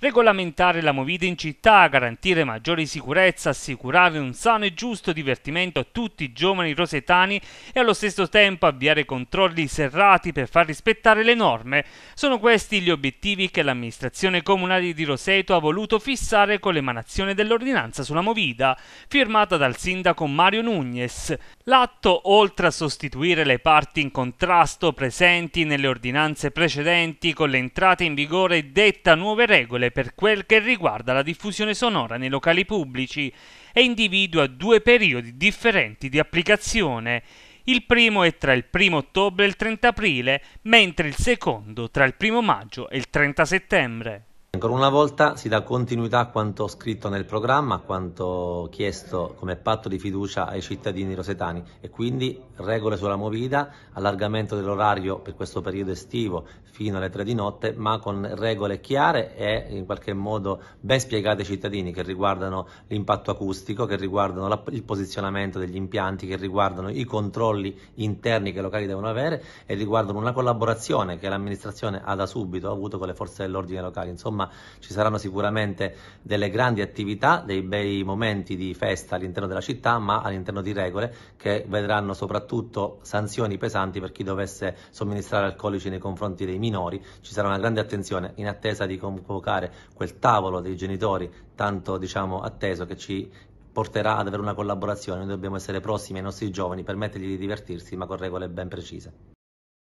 regolamentare la movida in città, garantire maggiore sicurezza, assicurare un sano e giusto divertimento a tutti i giovani rosetani e allo stesso tempo avviare controlli serrati per far rispettare le norme. Sono questi gli obiettivi che l'amministrazione comunale di Roseto ha voluto fissare con l'emanazione dell'ordinanza sulla movida, firmata dal sindaco Mario Nugnes. L'atto, oltre a sostituire le parti in contrasto presenti nelle ordinanze precedenti con l'entrata in vigore, detta nuove regole regole per quel che riguarda la diffusione sonora nei locali pubblici e individua due periodi differenti di applicazione. Il primo è tra il 1 ottobre e il 30 aprile, mentre il secondo tra il 1 maggio e il 30 settembre. Ancora una volta si dà continuità a quanto scritto nel programma, a quanto chiesto come patto di fiducia ai cittadini rosetani e quindi regole sulla movida, allargamento dell'orario per questo periodo estivo fino alle 3 di notte, ma con regole chiare e in qualche modo ben spiegate ai cittadini che riguardano l'impatto acustico, che riguardano la, il posizionamento degli impianti, che riguardano i controlli interni che i locali devono avere e riguardano una collaborazione che l'amministrazione ha da subito avuto con le forze dell'ordine locali. Insomma, ci saranno sicuramente delle grandi attività, dei bei momenti di festa all'interno della città, ma all'interno di regole che vedranno soprattutto sanzioni pesanti per chi dovesse somministrare alcolici nei confronti dei minori. Ci sarà una grande attenzione in attesa di convocare quel tavolo dei genitori tanto diciamo atteso che ci porterà ad avere una collaborazione. Noi dobbiamo essere prossimi ai nostri giovani, permettergli di divertirsi, ma con regole ben precise.